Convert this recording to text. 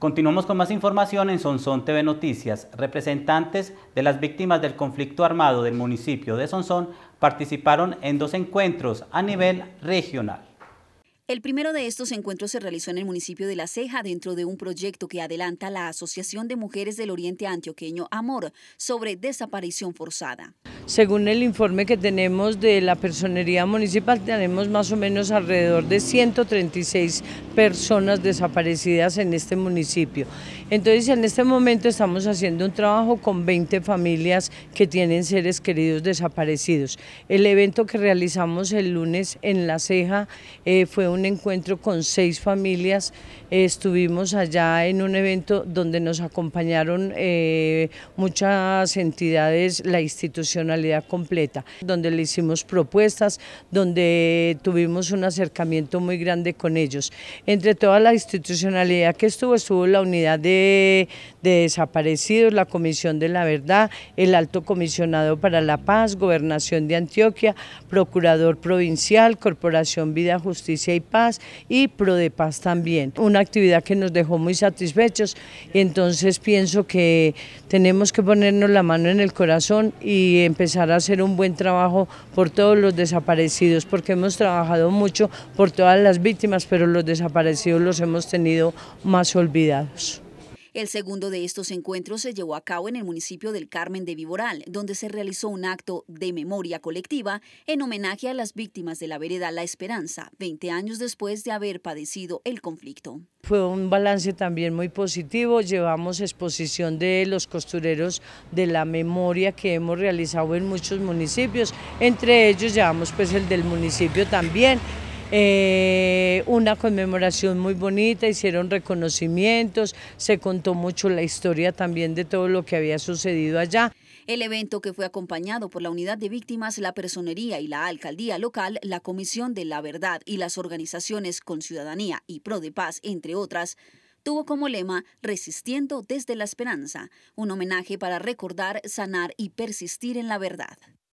Continuamos con más información en Sonsón TV Noticias. Representantes de las víctimas del conflicto armado del municipio de Sonsón participaron en dos encuentros a nivel regional. El primero de estos encuentros se realizó en el municipio de La Ceja dentro de un proyecto que adelanta la Asociación de Mujeres del Oriente Antioqueño Amor sobre desaparición forzada. Según el informe que tenemos de la personería municipal, tenemos más o menos alrededor de 136 personas desaparecidas en este municipio. Entonces, en este momento estamos haciendo un trabajo con 20 familias que tienen seres queridos desaparecidos. El evento que realizamos el lunes en La Ceja eh, fue un encuentro con seis familias. Eh, estuvimos allá en un evento donde nos acompañaron eh, muchas entidades, la institucional completa, donde le hicimos propuestas, donde tuvimos un acercamiento muy grande con ellos. Entre toda la institucionalidad que estuvo, estuvo la unidad de, desaparecidos, la Comisión de la Verdad, el Alto Comisionado para la Paz, Gobernación de Antioquia, Procurador Provincial, Corporación Vida, Justicia y Paz y Prodepaz también. Una actividad que nos dejó muy satisfechos, y entonces pienso que tenemos que ponernos la mano en el corazón y empezar empezar a hacer un buen trabajo por todos los desaparecidos, porque hemos trabajado mucho por todas las víctimas, pero los desaparecidos los hemos tenido más olvidados. El segundo de estos encuentros se llevó a cabo en el municipio del Carmen de Viboral, donde se realizó un acto de memoria colectiva en homenaje a las víctimas de la vereda La Esperanza, 20 años después de haber padecido el conflicto. Fue un balance también muy positivo, llevamos exposición de los costureros de la memoria que hemos realizado en muchos municipios, entre ellos llevamos pues el del municipio también, eh, una conmemoración muy bonita, hicieron reconocimientos, se contó mucho la historia también de todo lo que había sucedido allá. El evento que fue acompañado por la Unidad de Víctimas, la Personería y la Alcaldía Local, la Comisión de la Verdad y las organizaciones Con Ciudadanía y Pro de Paz, entre otras, tuvo como lema Resistiendo desde la Esperanza, un homenaje para recordar, sanar y persistir en la verdad.